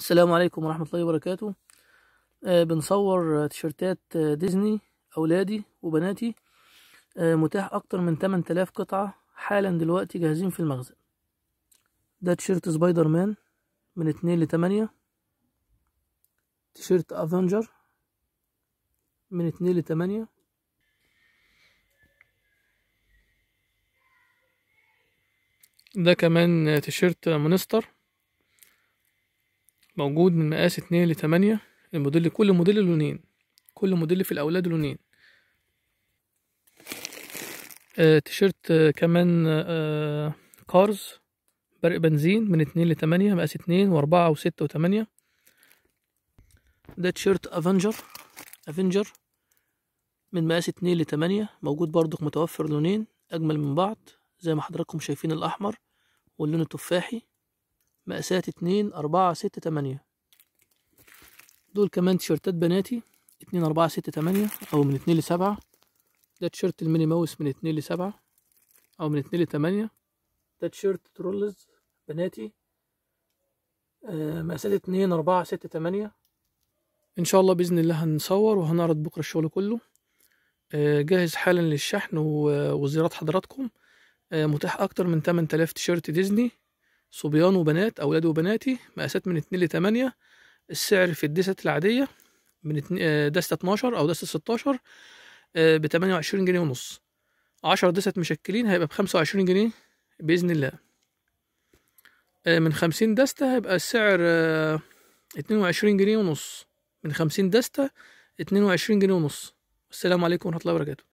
السلام عليكم ورحمة الله وبركاته آه بنصور تيشرتات آه، ديزني أولادي وبناتي آه متاح أكتر من 8000 قطعة حالا دلوقتي جاهزين في المخزن ده تيشرت سبايدر مان من 2 ل 8 تيشرت افنجر من 2 ل 8 ده كمان تيشرت مونستر موجود من مقاس اتنين لتمانية الموديل كل موديل لونين كل موديل في الأولاد لونين آه تيشيرت آه كمان آه كارز برق بنزين من اتنين لتمانية مقاس اتنين واربعة وستة وتمانية ده تيشيرت افنجر افنجر من مقاس اتنين لتمانية موجود برضك متوفر لونين اجمل من بعض زي ما حضراتكم شايفين الاحمر واللون التفاحي مقاسات اتنين أربعة ستة تمانية دول كمان تيشيرتات بناتي اتنين أربعة ستة تمانية أو من اتنين لسبعة ده تيشيرت الميني ماوس من اتنين لسبعة أو من اتنين لتمانية ده تيشيرت ترولز بناتي آه، مقاسات اتنين أربعة ستة تمانية إن شاء الله بإذن الله هنصور وهنعرض بكرة الشغل كله آه، جاهز حالا للشحن وزيارات حضراتكم آه، متاح أكتر من 8000 تيشيرت ديزني صبيان وبنات أولاد وبناتي مقاسات من 2 ل 8 السعر في الدست العادية من آه، دستة 12 أو دستة 16 ب 28 جنيه ونص 10 دست مشكلين هيبقى ب 25 جنيه بإذن الله آه، من 50 دستة هيبقى السعر 22 آه، جنيه ونص من 50 دستة 22 جنيه ونص السلام عليكم ورحمة الله وبركاته